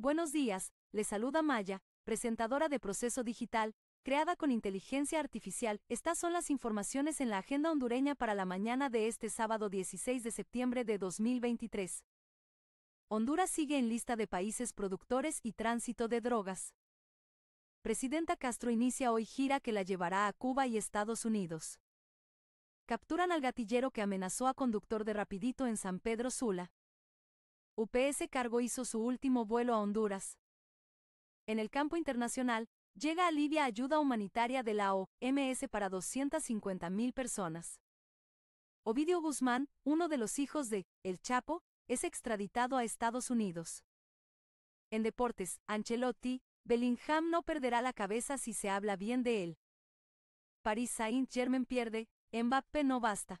Buenos días, les saluda Maya, presentadora de Proceso Digital, creada con inteligencia artificial. Estas son las informaciones en la agenda hondureña para la mañana de este sábado 16 de septiembre de 2023. Honduras sigue en lista de países productores y tránsito de drogas. Presidenta Castro inicia hoy gira que la llevará a Cuba y Estados Unidos. Capturan al gatillero que amenazó a conductor de Rapidito en San Pedro Sula. UPS Cargo hizo su último vuelo a Honduras. En el campo internacional, llega a Libia ayuda humanitaria de la OMS para 250.000 personas. Ovidio Guzmán, uno de los hijos de El Chapo, es extraditado a Estados Unidos. En deportes, Ancelotti, Bellingham no perderá la cabeza si se habla bien de él. París Saint-Germain pierde, Mbappé no basta.